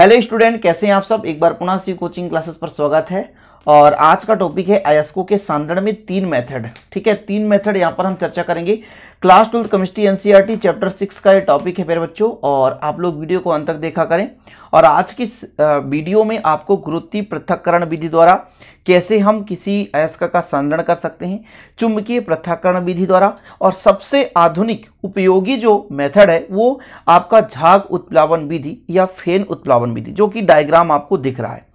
hello student कैसे हैं आप सब एक बार पुनः सी कोचिंग क्लासेस पर स्वागत है और आज का टॉपिक है आयस्को के सांदर्ण में तीन मेथड ठीक है तीन मेथड यहां पर हम चर्चा करेंगे class twelfth chemistry NCERT chapter six का ये टॉपिक है मेरे बच्चों और आप लोग वीडियो को अंत तक देखा करें और आज की वीडियो में आपको गुरुत्व पृथककरण विधि द्वारा कैसे हम किसी अयस्क का संग्रहण कर सकते हैं चुंबकीय पृथककरण विधि द्वारा और सबसे आधुनिक उपयोगी जो मेथड है वो आपका झाग उत्प्लावन विधि या फेन उत्प्लावन विधि जो कि डायग्राम आपको दिख रहा है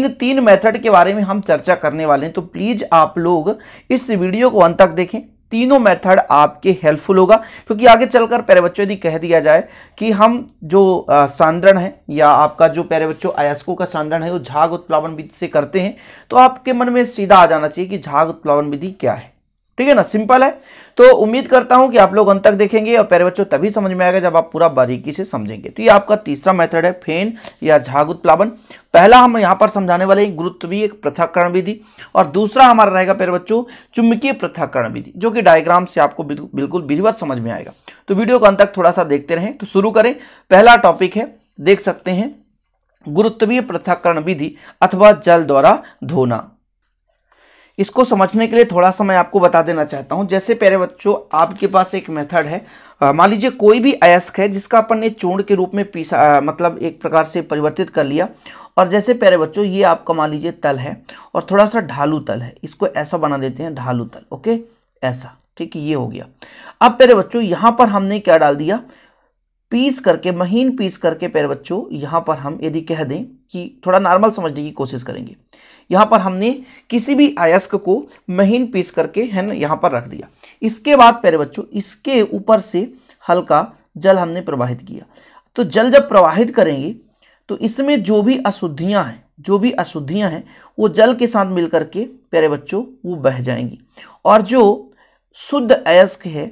इन तीन मेथड के बारे में हम चर्चा करने वाले हैं तो प्लीज़ आप लोग इस वीडियो को अंत तक देखें तीनों मेथड आपके हेल्पफुल होगा क्योंकि आगे चलकर प्यारे बच्चों यदि कह दिया जाए कि हम जो सांद्रण है या आपका जो प्यारे बच्चों अयस्को का सांद्रण है वो झाग उत्प्लावन विधि से करते हैं तो आपके मन में सीधा आ जाना चाहिए कि झाग उत्प्लावन विधि क्या है ठीक है ना सिंपल है तो उम्मीद करता हूं कि आप लोग अंत तक देखेंगे और प्यारे बच्चों तभी समझ में आएगा जब आप पूरा बारीकी से समझेंगे तो ये आपका तीसरा मेथड है फेन या झाग उत्प्लावन पहला हम यहाँ पर समझाने वाले हैं गुरुत्वीय पृथककरण विधि और दूसरा हमारा रहेगा प्यारे बच्चों चुंबकीय पृथककरण विधि जो कि डायग्राम से आपको बिल्कुल विधिवत समझ में आएगा तो वीडियो को अंत तक थोड़ा सा देखते रहें तो शुरू करें पहला टॉपिक है देख सकते हैं गुरुत्वीय पृथककरण विधि अथवा जल द्वारा धोना इसको समझने के लिए थोड़ा सा मैं आपको बता देना चाहता हूँ जैसे प्यारे बच्चों आपके पास एक मेथड है मान लीजिए कोई भी अयस्क है जिसका अपन ने चूर्ण के रूप में पीसा आ, मतलब एक प्रकार से परिवर्तित कर लिया और जैसे प्यारे बच्चों ये आपका मान लीजिए तल है और थोड़ा सा ढालू तल है इसको ऐसा बना देते हैं ढालू तल ओके ऐसा ठीक ये हो गया अब प्यारे बच्चों यहाँ पर हमने क्या डाल दिया पीस करके महीन पीस करके प्यारे बच्चों यहाँ पर हम यदि कह दें कि थोड़ा नॉर्मल समझने की कोशिश करेंगे यहाँ पर हमने किसी भी अयस्क को महीन पीस करके है ना यहाँ पर रख दिया इसके बाद प्यारे बच्चों इसके ऊपर से हल्का जल हमने प्रवाहित किया तो जल जब प्रवाहित करेंगे तो इसमें जो भी अशुद्धियाँ हैं जो भी अशुद्धियाँ हैं वो जल के साथ मिल करके प्यारे बच्चों वो बह जाएंगी और जो शुद्ध अयस्क है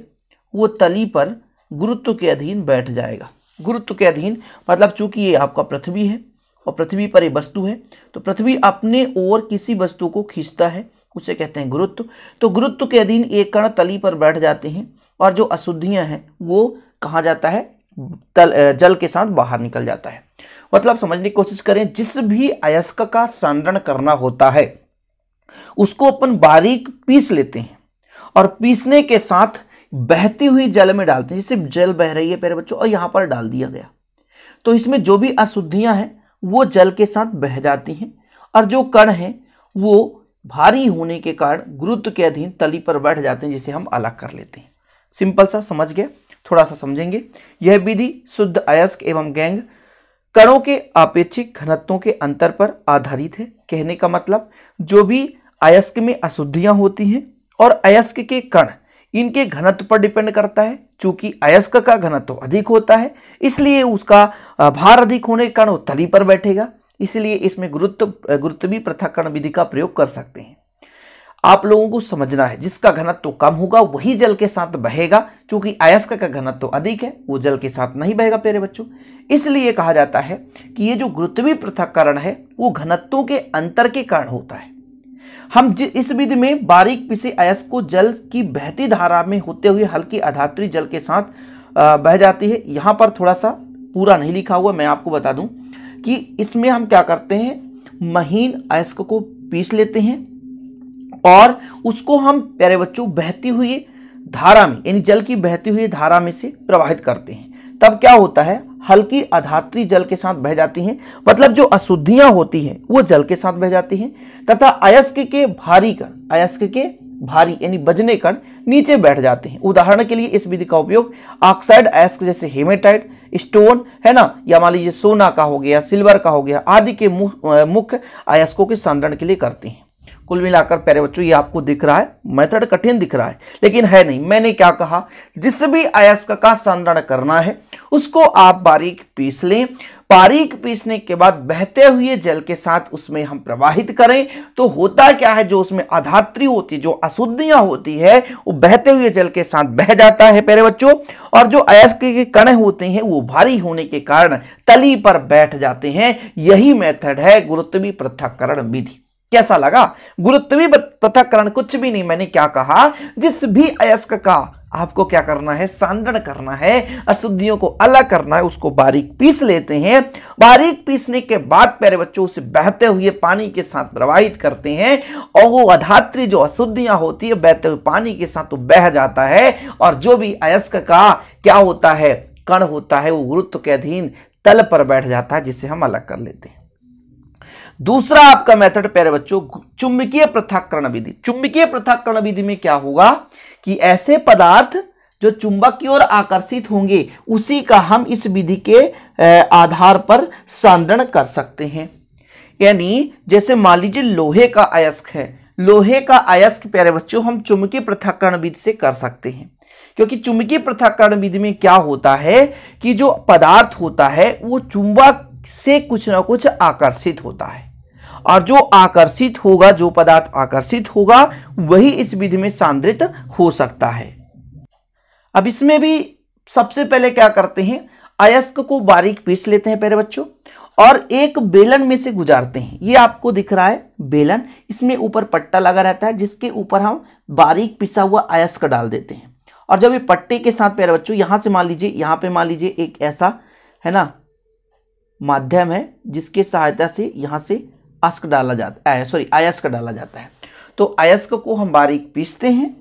वो तली पर गुरुत्व के अधीन बैठ जाएगा गुरुत्व के अधीन मतलब चूंकि ये आपका पृथ्वी है और पृथ्वी पर एक वस्तु है तो पृथ्वी अपने ओर किसी वस्तु को खींचता है उसे कहते हैं गुरुत्व तो गुरुत्व के अधीन एक कण तली पर बैठ जाते हैं और जो अशुद्धियां हैं वो कहा जाता है तल जल के साथ बाहर निकल जाता है मतलब समझने की कोशिश करें जिस भी अयस्क का सांद्रण करना होता है उसको अपन बारीक पीस लेते हैं और पीसने के साथ बहती हुई जल में डालते हैं जैसे जल बह रही है पेरे बच्चों और यहां पर डाल दिया गया तो इसमें जो भी अशुद्धियां हैं वो जल के साथ बह जाती हैं और जो कण हैं वो भारी होने के कारण गुरुत्व के अधीन तली पर बैठ जाते हैं जिसे हम अलग कर लेते हैं सिंपल सा समझ गया थोड़ा सा समझेंगे यह विधि शुद्ध अयस्क एवं गैंग कणों के अपेक्षिक घनत्वों के अंतर पर आधारित है कहने का मतलब जो भी अयस्क में अशुद्धियां होती हैं और अयस्क के कण इनके घनत्व पर डिपेंड करता है चूंकि अयस्क का घनत्व अधिक होता है इसलिए उसका भार अधिक होने के कारण वो तली पर बैठेगा इसलिए इसमें गुरुत्व गुरुत्वी पृथककरण विधि का प्रयोग कर सकते हैं आप लोगों को समझना है जिसका घनत्व कम होगा वही जल के साथ बहेगा क्योंकि अयस्क का घनत्व अधिक है वो जल के साथ नहीं बहेगा प्यारे बच्चों इसलिए कहा जाता है कि ये जो गुरुत्वी पृथककरण है वो घनत्वों के अंतर के कारण होता है हम इस विधि में बारीक पिसे अयस्क को जल की बहती धारा में होते हुए हल्की अधात्री जल के साथ बह जाती है यहाँ पर थोड़ा सा पूरा नहीं लिखा हुआ मैं आपको बता दूं कि इसमें हम क्या करते हैं महीन अयस्क को पीस लेते हैं और उसको हम प्यारे बच्चों बहती हुई धारा में यानी जल की बहती हुई धारा में से प्रवाहित करते हैं तब क्या होता है हल्की अधात्री जल के साथ बह जाती हैं मतलब जो अशुद्धियां होती हैं वो जल के साथ बह जाती हैं तथा अयस्क के भारी कण अयस्क के भारी यानी बजने कण नीचे बैठ जाते हैं उदाहरण के लिए इस विधि का उपयोग ऑक्साइड अयस्क जैसे हेमेटाइट स्टोन है ना या मान लीजिए सोना का हो गया सिल्वर का हो गया आदि के मुख्य अयस्कों के संदरण के लिए करते हैं कुल मिलाकर प्यारे बच्चों ये आपको दिख रहा है मेथड कठिन दिख रहा है लेकिन है नहीं मैंने क्या कहा जिस भी अयस्क का संग्रहण करना है उसको आप बारीक पीस लें बारीक पीसने के बाद बहते हुए जल के साथ उसमें हम प्रवाहित करें तो होता क्या है जो उसमें अधात्री होती जो अशुद्धियां होती है वो बहते हुए जल के साथ बह जाता है प्यारे बच्चों और जो अयस्क के कण होते हैं वो भारी होने के कारण तली पर बैठ जाते हैं यही मेथड है गुरुत्वी पृथककरण विधि कैसा लगा गुरुत्वी पृथककरण कुछ भी नहीं मैंने क्या कहा जिस भी अयस्क का आपको क्या करना है सांद्रण करना है अशुद्धियों को अलग करना है उसको बारीक पीस लेते हैं बारीक पीसने के बाद प्यारे बच्चों उसे बहते हुए पानी के साथ प्रवाहित करते हैं और वो अधात्री जो अशुद्धियां होती है बहते हुए पानी के साथ वो बह जाता है और जो भी अयस्क का क्या होता है कण होता है वो गुरुत्व के अधीन तल पर बैठ जाता है जिसे हम अलग कर लेते हैं दूसरा आपका मेथड प्यारे बच्चों चुंबकीय पृथक्करण विधि चुंबकीय पृथक्करण विधि में क्या होगा कि ऐसे पदार्थ जो चुंबक की ओर आकर्षित होंगे उसी का हम इस विधि के आधार पर सांद्रण कर सकते हैं यानी जैसे मान लीजिए लोहे का अयस्क है लोहे का अयस्क प्यारे बच्चों हम चुंबकीय पृथक्करण विधि से कर सकते हैं क्योंकि चुंबकीय पृथक्करण विधि में क्या होता है कि जो पदार्थ होता है वो चुंबक से कुछ ना कुछ आकर्षित होता है और जो आकर्षित होगा जो पदार्थ आकर्षित होगा वही इस विधि में सांद्रित हो सकता है अब इसमें भी सबसे पहले क्या करते हैं अयस्क को बारीक पीस लेते हैं पहले बच्चों और एक बेलन में से गुजारते हैं ये आपको दिख रहा है बेलन इसमें ऊपर पट्टा लगा रहता है जिसके ऊपर हम बारीक पिसा हुआ अयस्क डाल देते हैं और जब ये पट्टे के साथ पैर बच्चों यहां से मान लीजिए यहां पे मान लीजिए एक ऐसा है ना माध्यम है जिसके सहायता से यहाँ से अस्क डाला जाता है सॉरी अयस्क डाला जाता है तो अयस्क को हम बारीक पीसते हैं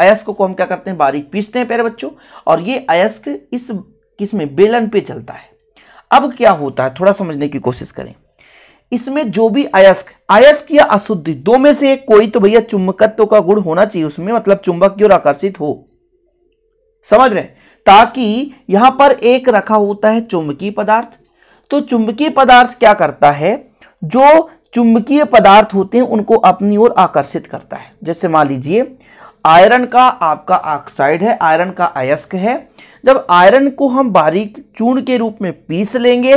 अयस्क को हम क्या करते हैं बारीक पीसते हैं प्यारे बच्चों और ये अयस्क इस किसमें बेलन पे चलता है अब क्या होता है थोड़ा समझने की कोशिश करें इसमें जो भी अयस्क अयस्क या अशुद्धि दो में से कोई तो भैया चुंबकत्व का गुण होना चाहिए उसमें मतलब चुंबक की ओर आकर्षित हो समझ रहे ताकि यहां पर एक रखा होता है चुंबकीय पदार्थ तो चुंबकीय पदार्थ क्या करता है जो चुंबकीय पदार्थ होते हैं उनको अपनी ओर आकर्षित करता है जैसे मान लीजिए आयरन का आपका ऑक्साइड है आयरन का अयस्क है जब आयरन को हम बारीक चूर्ण के रूप में पीस लेंगे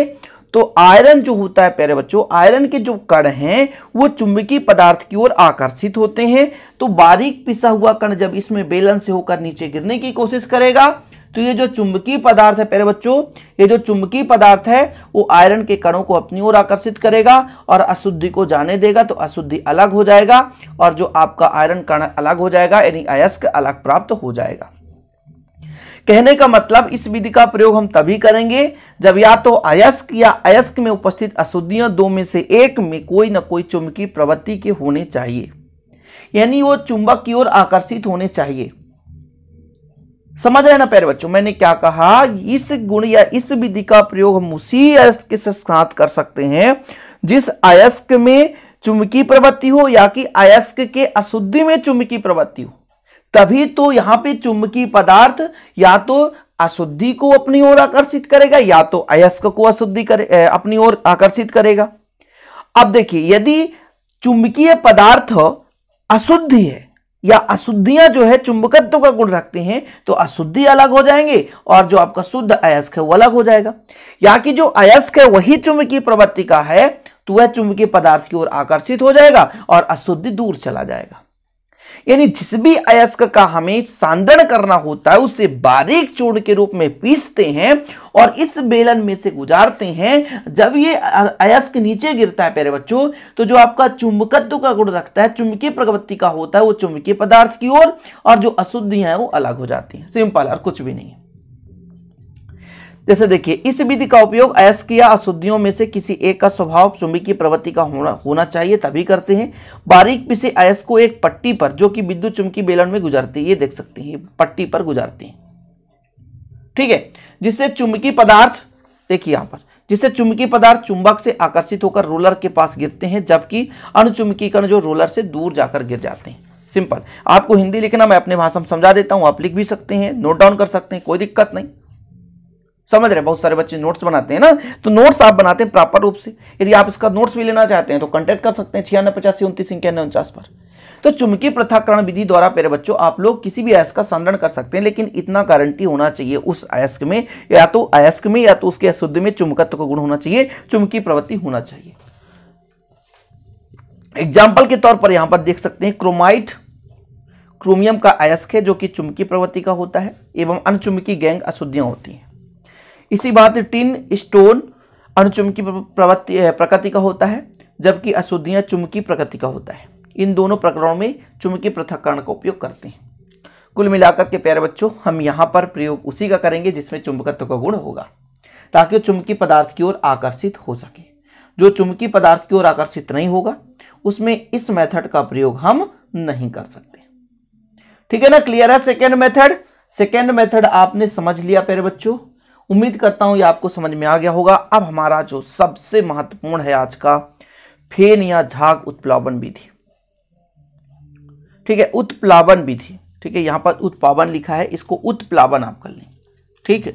तो आयरन जो होता है प्यारे बच्चों आयरन के जो कण हैं वो चुंबकीय पदार्थ की ओर आकर्षित होते हैं तो बारीक पिसा हुआ कण जब इसमें बेलन से होकर नीचे गिरने की कोशिश करेगा तो ये जो चुंबकीय पदार्थ है पहले बच्चों ये जो चुंबकीय पदार्थ है वो आयरन के कणों को अपनी ओर आकर्षित करेगा और अशुद्धि को जाने देगा तो अशुद्धि अलग हो जाएगा और जो आपका आयरन कण अलग हो जाएगा यानी अयस्क अलग प्राप्त हो जाएगा कहने का मतलब इस विधि का प्रयोग हम तभी करेंगे जब या तो अयस्क या अयस्क में उपस्थित अशुद्धियां दो में से एक में कोई ना कोई चुंबकीय प्रवृत्ति के होने चाहिए यानी वो चुंबक की ओर आकर्षित होने चाहिए समझ रहे ना प्यारे बच्चों मैंने क्या कहा इस गुण या इस विधि का प्रयोग हम उसी अयस्क के साथ कर सकते हैं जिस अयस्क में चुंबकीय प्रवृत्ति हो या कि अयस्क के अशुद्धि में चुंबकीय प्रवृत्ति हो तभी तो यहां पे चुंबकीय पदार्थ या तो अशुद्धि को अपनी ओर आकर्षित करेगा या तो अयस्क को अशुद्धि करे अपनी ओर आकर्षित करेगा अब देखिए यदि चुंबकीय पदार्थ अशुद्धि है या अशुद्धियां जो है चुंबकत्व का गुण रखते हैं तो अशुद्धि अलग हो जाएंगे और जो आपका शुद्ध अयस्क है वो अलग हो जाएगा या कि जो अयस्क है वही चुंबकीय प्रवृत्ति का है तो वह चुंबकीय पदार्थ की ओर आकर्षित हो जाएगा और अशुद्धि दूर चला जाएगा यानी जिस भी अयस्क का हमें सांदन करना होता है उसे बारीक चूर्ण के रूप में पीसते हैं और इस बेलन में से गुजारते हैं जब ये अयस्क नीचे गिरता है प्यारे बच्चों तो जो आपका चुंबकत्व का गुण रखता है चुंबकीय प्रवृत्ति का होता है वो चुंबकीय पदार्थ की ओर और, और जो अशुद्धियां हैं वो अलग हो जाती हैं सिंपल और कुछ भी नहीं है जैसे देखिए इस विधि का उपयोग अयस्क या अशुद्धियों में से किसी एक का स्वभाव चुंबकीय प्रवृत्ति का होना होना चाहिए तभी करते हैं बारीक पिसे अयस्क को एक पट्टी पर जो कि विद्युत चुंबकीय बेलन में गुजारती है ये देख सकते हैं पट्टी पर गुजारती है ठीक है जिससे चुंबकीय पदार्थ देखिए यहां पर जिससे चुंबकीय पदार्थ चुंबक से आकर्षित होकर रोलर के पास गिरते हैं जबकि अणुचुंबकीकरण जो रोलर से दूर जाकर गिर जाते हैं सिंपल आपको हिंदी लिखना मैं अपने भाषा में समझा देता हूं आप लिख भी सकते हैं नोट डाउन कर सकते हैं कोई दिक्कत नहीं समझ रहे बहुत सारे बच्चे नोट्स बनाते हैं ना तो नोट्स आप बनाते हैं प्रॉपर रूप से यदि आप इसका नोट्स भी लेना चाहते हैं तो कॉन्टैक्ट कर सकते हैं छियानवे पचासी उनतीस इक्यानवे उनचास पर तो चुमकी प्रथाकरण विधि द्वारा मेरे बच्चों आप लोग किसी भी अयस्क का संरण कर सकते हैं लेकिन इतना गारंटी होना चाहिए उस अयस्क में या तो अयस्क में या तो उसके अशुद्ध में चुमकत्व का गुण होना चाहिए चुमकी प्रवृत्ति होना चाहिए एग्जाम्पल के तौर पर यहां पर देख सकते हैं क्रोमाइट क्रोमियम का अयस्क है जो कि चुमकी प्रवृत्ति का होता है एवं अनचुमकी गैंग अशुद्धियां होती हैं इसी बात टिन स्टोन अनुचुमकी प्रवृत्ति प्रकृति का होता है जबकि अशुद्धियाँ चुमकी प्रकृति का होता है इन दोनों प्रकरणों में चुमकी पृथककरण का उपयोग करते हैं कुल मिलाकर के प्यारे बच्चों हम यहाँ पर प्रयोग उसी का करेंगे जिसमें चुंबकत्व का गुण होगा ताकि चुंबकीय पदार्थ की ओर आकर्षित हो सके जो चुंबकीय पदार्थ की ओर आकर्षित नहीं होगा उसमें इस मेथड का प्रयोग हम नहीं कर सकते ठीक है ना क्लियर है सेकेंड मेथड सेकेंड मेथड आपने समझ लिया प्यारे बच्चों उम्मीद करता हूं ये आपको समझ में आ गया होगा अब हमारा जो सबसे महत्वपूर्ण है आज का फेन या झाग उत्प्लावन विधि ठीक है उत्प्लावन विधि ठीक है यहां पर उत्पावन लिखा है इसको उत्प्लावन आप कर लें ठीक है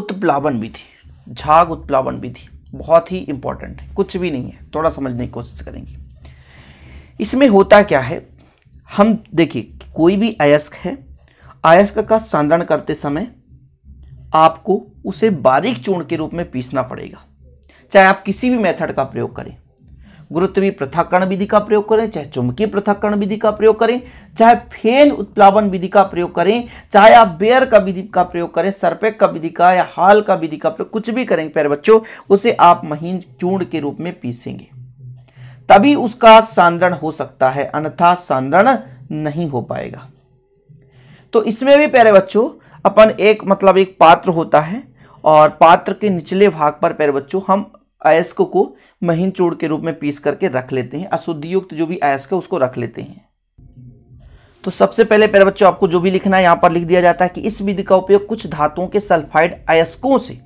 उत्प्लावन विधि झाग उत्प्लावन विधि बहुत ही इंपॉर्टेंट है कुछ भी नहीं है थोड़ा समझने की कोशिश करेंगे इसमें होता क्या है हम देखिए कोई भी अयस्क है अयस्क का संधारण करते समय आपको उसे बारीक चूर्ण के रूप में पीसना पड़ेगा चाहे आप किसी भी मेथड का प्रयोग करें गुरुत्वीय प्रथाकरण विधि का प्रयोग करें चाहे चुंबकीय प्रथाकरण विधि का प्रयोग करें चाहे फेन उत्प्लावन विधि का प्रयोग करें चाहे आप बेयर का विधि का प्रयोग करें सर्पेक का विधि का या हाल का विधि का प्रयोग कुछ भी करेंगे प्यारे बच्चों उसे आप महीन चूर्ण के रूप में पीसेंगे तभी उसका सांद्रण हो सकता है अन्यथा सांद्रण नहीं हो पाएगा तो इसमें भी प्यारे बच्चों अपन एक मतलब एक पात्र होता है और पात्र के निचले भाग पर पैर बच्चों हम अयस्क को महीन चूड़ के रूप में पीस करके रख लेते हैं अशुद्धियुक्त जो भी अयस्क है उसको रख लेते हैं तो सबसे पहले पैर बच्चों आपको जो भी लिखना है यहाँ पर लिख दिया जाता है कि इस विधि का उपयोग कुछ धातुओं के सल्फाइड अयस्कों से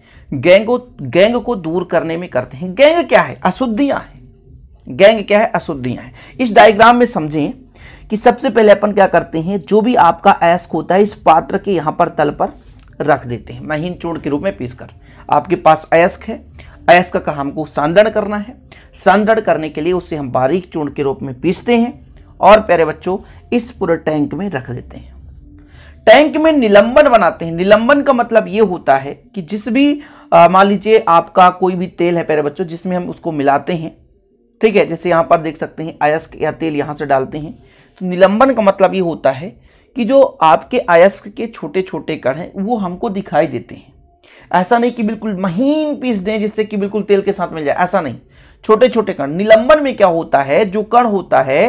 गैंग गैंग को दूर करने में करते हैं गैंग क्या है अशुद्धियां है गैंग क्या है अशुद्धियां हैं इस डायग्राम में समझें कि सबसे पहले अपन क्या करते हैं जो भी आपका ऐस्क होता है इस पात्र के यहाँ पर तल पर रख देते हैं महीन चूर्ण के रूप में पीस कर आपके पास अयस्क है अयस्क का हमको सांदण करना है सांदण करने के लिए उसे हम बारीक चूर्ण के रूप में पीसते हैं और प्यारे बच्चों इस पूरे टैंक में रख देते हैं टैंक में निलंबन बनाते हैं निलंबन का मतलब ये होता है कि जिस भी मान लीजिए आपका कोई भी तेल है प्यारे बच्चों जिसमें हम उसको मिलाते हैं ठीक है जैसे यहाँ पर देख सकते हैं अयस्क या तेल यहाँ से डालते हैं तो निलंबन का मतलब ये होता है कि जो आपके आयस्क के छोटे छोटे कण हैं वो हमको दिखाई देते हैं ऐसा नहीं कि बिल्कुल महीन पीस दें जिससे कि बिल्कुल तेल के साथ मिल जाए ऐसा नहीं छोटे छोटे कण निलंबन में क्या होता है जो कण होता है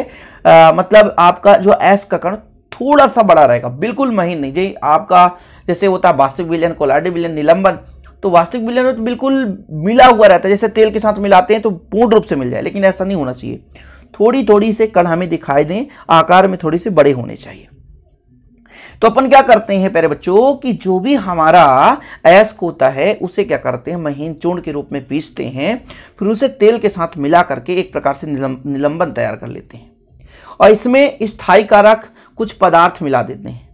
आ, मतलब आपका जो एस का कण थोड़ा सा बड़ा रहेगा बिल्कुल महीन नहीं जी आपका जैसे होता है वास्तविक विलयन कोलाडे विलयन निलंबन तो वास्तविक विलयन में तो बिल्कुल मिला हुआ रहता है जैसे तेल के साथ मिलाते हैं तो पूर्ण रूप से मिल जाए लेकिन ऐसा नहीं होना चाहिए थोड़ी थोड़ी से कण हमें दिखाई दें आकार में थोड़े से बड़े होने चाहिए तो अपन क्या करते हैं प्यारे बच्चों कि जो भी हमारा ऐस्क होता है उसे क्या करते हैं महीन चूर्ण के रूप में पीसते हैं फिर उसे तेल के साथ मिला करके एक प्रकार से निलंबन तैयार कर लेते हैं और इसमें स्थायी कारक कुछ पदार्थ मिला देते हैं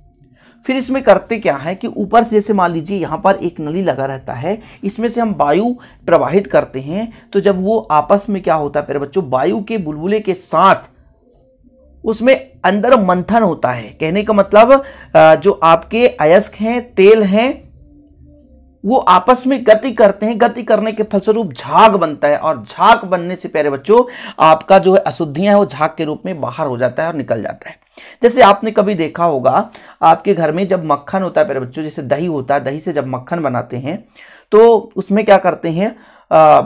फिर इसमें करते क्या है कि ऊपर से जैसे मान लीजिए यहाँ पर एक नली लगा रहता है इसमें से हम वायु प्रवाहित करते हैं तो जब वो आपस में क्या होता है मेरे बच्चों वायु के बुलबुले के साथ उसमें अंदर मंथन होता है कहने का मतलब जो आपके अयस्क हैं तेल हैं वो आपस में गति करते हैं गति करने के फलस्वरूप झाग बनता है और झाग बनने से प्यारे बच्चों आपका जो है अशुद्धियां है वो झाग के रूप में बाहर हो जाता है और निकल जाता है जैसे आपने कभी देखा होगा आपके घर में जब मक्खन होता है मेरे बच्चों जैसे दही होता है दही से जब मक्खन बनाते हैं तो उसमें क्या करते हैं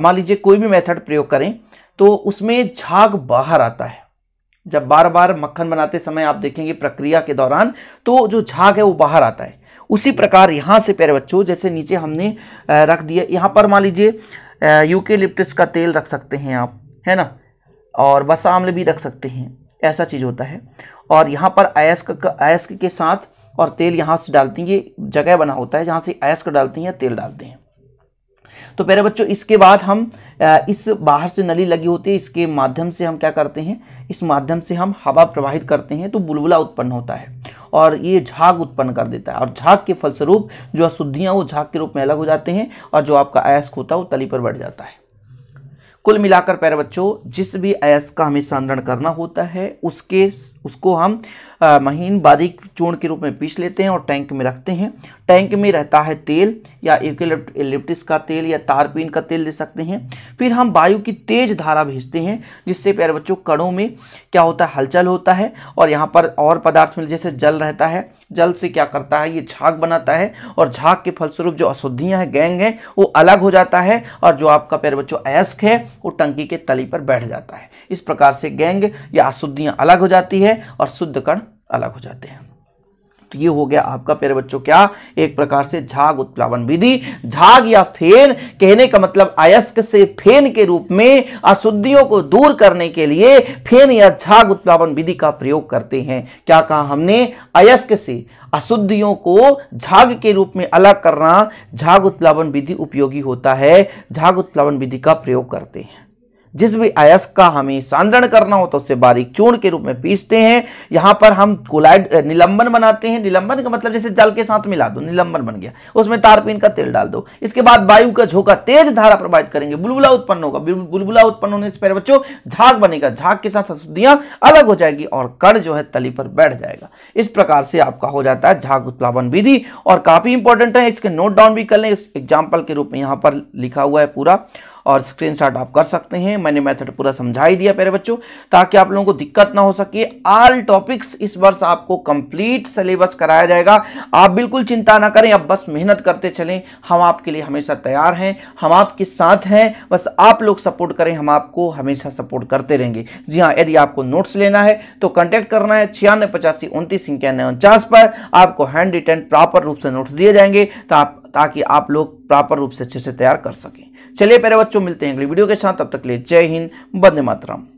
मान लीजिए कोई भी मेथड प्रयोग करें तो उसमें झाग बाहर आता है जब बार बार मक्खन बनाते समय आप देखेंगे प्रक्रिया के दौरान तो जो झाग है वो बाहर आता है उसी प्रकार यहाँ से प्यारे बच्चों जैसे नीचे हमने रख दिया यहाँ पर मान लीजिए यूके लिप्टिस का तेल रख सकते हैं आप है ना और बसा आमले भी रख सकते हैं ऐसा चीज़ होता है और यहाँ पर अयस्क अयस्क के साथ और तेल यहाँ से डालती हैं ये जगह बना होता है जहाँ से अयस्क डालती हैं या तेल डालते हैं तो पहले बच्चों इसके बाद हम इस बाहर से नली लगी होती है इसके माध्यम से हम क्या करते हैं इस माध्यम से हम हवा प्रवाहित करते हैं तो बुलबुला उत्पन्न होता है और ये झाग उत्पन्न कर देता है और झाग के फलस्वरूप जो अशुद्धियाँ वो झाग के रूप में अलग हो जाते हैं और जो आपका अयस्क होता है वो तली पर बढ़ जाता है कुल मिलाकर प्यारे बच्चों जिस भी अयस का हमें संरण करना होता है उसके उसको हम आ, महीन बारीक चूर्ण के रूप में पीस लेते हैं और टैंक में रखते हैं टैंक में रहता है तेल या एलिप्टिस का तेल या तारपीन का तेल ले सकते हैं फिर हम वायु की तेज धारा भेजते हैं जिससे प्यार बच्चों कणों में क्या होता है हलचल होता है और यहाँ पर और पदार्थ मिल जैसे जल रहता है जल से क्या करता है ये झाग बनाता है और झाग के फलस्वरूप जो अशुद्धियाँ हैं गैंग है वो अलग हो जाता है और जो आपका प्यार बच्चों अयस्क है वो टंकी के तली पर बैठ जाता है इस प्रकार से गैंग या अशुद्धियाँ अलग हो जाती है हैं और शुद्ध कण अलग हो जाते हैं तो ये हो गया आपका प्यारे बच्चों क्या एक प्रकार से झाग उत्प्लावन विधि झाग या फेन कहने का मतलब अयस्क से फेन के रूप में अशुद्धियों को दूर करने के लिए फेन या झाग उत्प्लावन विधि का प्रयोग करते हैं क्या कहा हमने अयस्क से अशुद्धियों को झाग के रूप में अलग करना झाग उत्प्लावन विधि उपयोगी होता है झाग उत्प्लावन विधि का प्रयोग करते हैं जिस भी अयस्क का हमें सांद्रण करना हो तो उससे बारीक चूर्ण के रूप में पीसते हैं यहां पर हम कोलाइड निलंबन बनाते हैं निलंबन का मतलब जैसे जल के साथ मिला दो निलंबन बन गया उसमें तारपीन का तेल डाल दो इसके बाद वायु का झोंका तेज धारा प्रभावित करेंगे बुलबुला उत्पन्न होगा बुलबुला उत्पन्न होने से पहले बच्चों झाग बनेगा झाग के साथ अशुद्धियां अलग हो जाएगी और कड़ जो है तली पर बैठ जाएगा इस प्रकार से आपका हो जाता है झाग उत्प्लावन विधि और काफी इंपॉर्टेंट है इसके नोट डाउन भी कर लें एग्जाम्पल के रूप में यहां पर लिखा हुआ है पूरा और स्क्रीनशॉट आप कर सकते हैं मैंने मेथड पूरा समझा ही दिया पहले बच्चों ताकि आप लोगों को दिक्कत ना हो सके ऑल टॉपिक्स इस वर्ष आपको कंप्लीट सिलेबस कराया जाएगा आप बिल्कुल चिंता ना करें अब बस मेहनत करते चलें हम आपके लिए हमेशा तैयार हैं हम आपके साथ हैं बस आप लोग सपोर्ट करें हम आपको हमेशा सपोर्ट करते रहेंगे जी हाँ यदि आपको नोट्स लेना है तो कॉन्टैक्ट करना है छियानवे पचासी उनतीस इक्यानवे उनचास पर आपको हैंड रिटर्न प्रॉपर रूप से नोट्स दिए जाएंगे तो आप ताकि आप लोग प्रॉपर रूप से अच्छे से तैयार कर सकें चलिए प्यारे बच्चों मिलते हैं अगली वीडियो के साथ तब तक लिए जय हिंद बंदे मातराम